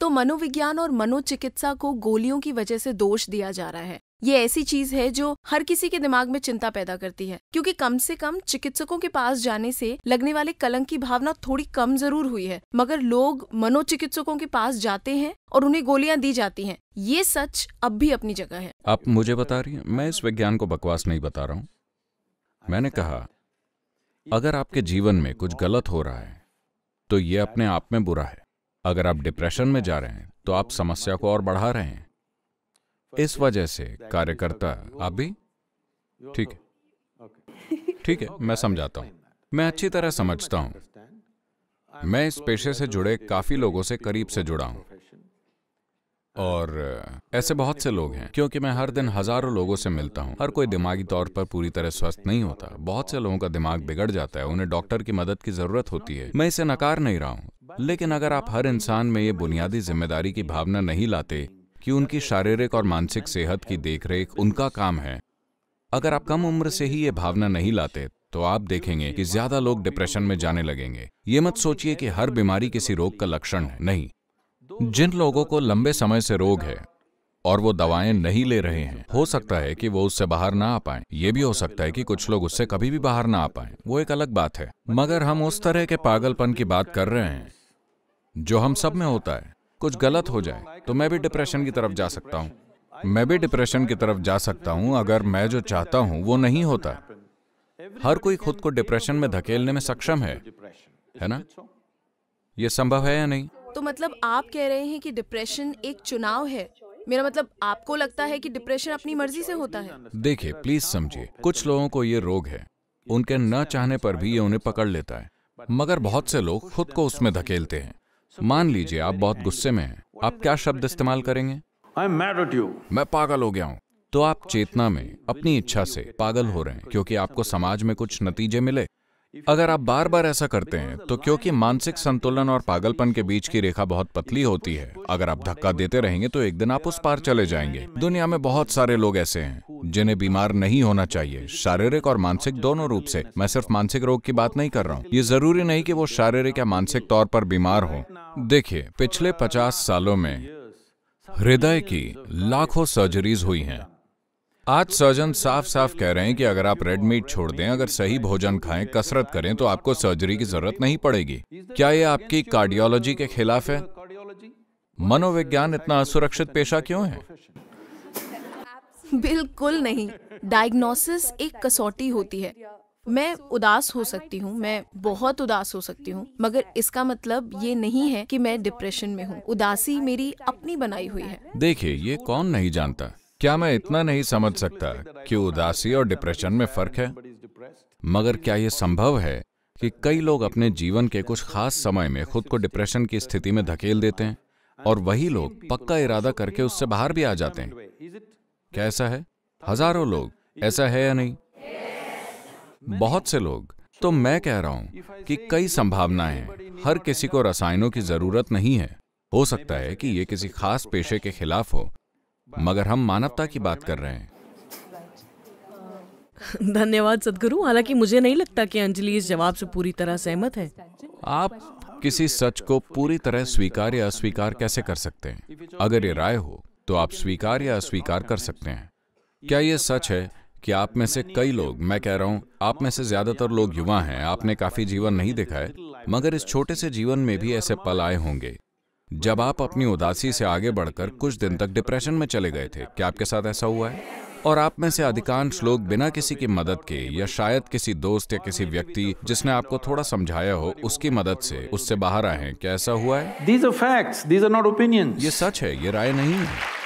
तो मनोविज्ञान और मनोचिकित्सा को गोलियों की वजह से दोष दिया जा रहा है ये ऐसी चीज है जो हर किसी के दिमाग में चिंता पैदा करती है क्योंकि कम से कम चिकित्सकों के पास जाने से लगने वाले कलंक की भावना थोड़ी कम जरूर हुई है मगर लोग मनोचिकित्सकों के पास जाते हैं और उन्हें गोलियां दी जाती हैं ये सच अब भी अपनी जगह है आप मुझे बता रही हैं मैं इस विज्ञान को बकवास नहीं बता रहा हूँ मैंने कहा अगर आपके जीवन में कुछ गलत हो रहा है तो ये अपने आप में बुरा है अगर आप डिप्रेशन में जा रहे हैं तो आप समस्या को और बढ़ा रहे हैं इस वजह से कार्यकर्ता आप भी ठीक है ठीक है मैं समझाता हूं मैं अच्छी तरह समझता हूं मैं इस पेशे से जुड़े काफी लोगों से करीब से जुड़ा हूं और ऐसे बहुत से लोग हैं क्योंकि मैं हर दिन हजारों लोगों से मिलता हूं हर कोई दिमागी तौर पर पूरी तरह स्वस्थ नहीं होता बहुत से लोगों का दिमाग बिगड़ जाता है उन्हें डॉक्टर की मदद की जरूरत होती है मैं इसे नकार नहीं रहा हूं लेकिन अगर आप हर इंसान में ये बुनियादी जिम्मेदारी की भावना नहीं लाते कि उनकी शारीरिक और मानसिक सेहत की देखरेख उनका काम है अगर आप कम उम्र से ही ये भावना नहीं लाते तो आप देखेंगे कि ज्यादा लोग डिप्रेशन में जाने लगेंगे ये मत सोचिए कि हर बीमारी किसी रोग का लक्षण है नहीं जिन लोगों को लंबे समय से रोग है और वो दवाएं नहीं ले रहे हैं हो सकता है कि वो उससे बाहर ना आ पाए ये भी हो सकता है कि कुछ लोग उससे कभी भी बाहर ना आ पाए वो एक अलग बात है मगर हम उस तरह के पागलपन की बात कर रहे हैं जो हम सब में होता है कुछ गलत हो जाए तो मैं भी डिप्रेशन की तरफ जा सकता हूँ मैं भी डिप्रेशन की तरफ जा सकता हूँ अगर मैं जो चाहता हूँ वो नहीं होता हर कोई खुद को डिप्रेशन में धकेलने में सक्षम है है ना ये संभव है या नहीं तो मतलब आप कह रहे हैं कि डिप्रेशन एक चुनाव है मेरा मतलब आपको लगता है कि डिप्रेशन अपनी मर्जी से होता है देखिए प्लीज समझिए कुछ लोगों को ये रोग है उनके न चाहने पर भी ये उन्हें पकड़ लेता है मगर बहुत से लोग खुद को उसमें धकेलते हैं मान लीजिए आप बहुत गुस्से में हैं आप क्या शब्द इस्तेमाल करेंगे मैं पागल हो गया हूँ तो आप चेतना में अपनी इच्छा से पागल हो रहे हैं क्योंकि आपको समाज में कुछ नतीजे मिले अगर आप बार बार ऐसा करते हैं तो क्योंकि मानसिक संतुलन और पागलपन के बीच की रेखा बहुत पतली होती है अगर आप धक्का देते रहेंगे तो एक दिन आप उस पार चले जाएंगे दुनिया में बहुत सारे लोग ऐसे हैं जिन्हें बीमार नहीं होना चाहिए शारीरिक और मानसिक दोनों रूप से मैं सिर्फ मानसिक रोग की बात नहीं कर रहा हूँ ये जरूरी नहीं कि वो शारीरिक या मानसिक तौर पर बीमार हो देखिए पिछले पचास सालों में हृदय की लाखों सर्जरीज हुई हैं आज सर्जन साफ साफ कह रहे हैं कि अगर आप रेडमीट छोड़ दें अगर सही भोजन खाएं कसरत करें तो आपको सर्जरी की जरूरत नहीं पड़ेगी क्या ये आपकी कार्डियोलॉजी के खिलाफ है मनोविज्ञान इतना असुरक्षित पेशा क्यों है बिल्कुल नहीं डायग्नोसिस एक कसौटी होती है मैं उदास हो सकती हूँ मैं बहुत उदास हो सकती हूँ मगर इसका मतलब ये नहीं है कि मैं डिप्रेशन में हूँ उदासी मेरी अपनी बनाई हुई है देखिए ये कौन नहीं जानता क्या मैं इतना नहीं समझ सकता कि उदासी और डिप्रेशन में फर्क है मगर क्या ये संभव है कि कई लोग अपने जीवन के कुछ खास समय में खुद को डिप्रेशन की स्थिति में धकेल देते हैं और वही लोग पक्का इरादा करके उससे बाहर भी आ जाते हैं कैसा ऐसा है हजारों लोग ऐसा है या नहीं बहुत से लोग तो मैं कह रहा हूं कि कई संभावनाएं हैं हर किसी को रसायनों की जरूरत नहीं है हो सकता है कि ये किसी खास पेशे के खिलाफ हो मगर हम मानवता की बात कर रहे हैं धन्यवाद सदगुरु हालांकि मुझे नहीं लगता कि अंजलि इस जवाब से पूरी तरह सहमत है आप किसी सच को पूरी तरह स्वीकार या अस्वीकार कैसे कर सकते हैं अगर ये राय हो तो आप स्वीकार या अस्वीकार कर सकते हैं क्या यह सच है कि आप में से कई लोग मैं कह रहा हूं आप में से ज्यादातर लोग युवा हैं आपने काफी जीवन नहीं देखा है मगर इस छोटे से जीवन में भी ऐसे पल आए होंगे जब आप अपनी उदासी से आगे बढ़कर कुछ दिन तक डिप्रेशन में चले गए थे क्या आपके साथ ऐसा हुआ है और आप में से अधिकांश लोग बिना किसी की मदद के या शायद किसी दोस्त या किसी व्यक्ति जिसने आपको थोड़ा समझाया हो उसकी मदद से उससे बाहर आए हैं क्या ऐसा हुआ है ये सच है ये राय नहीं है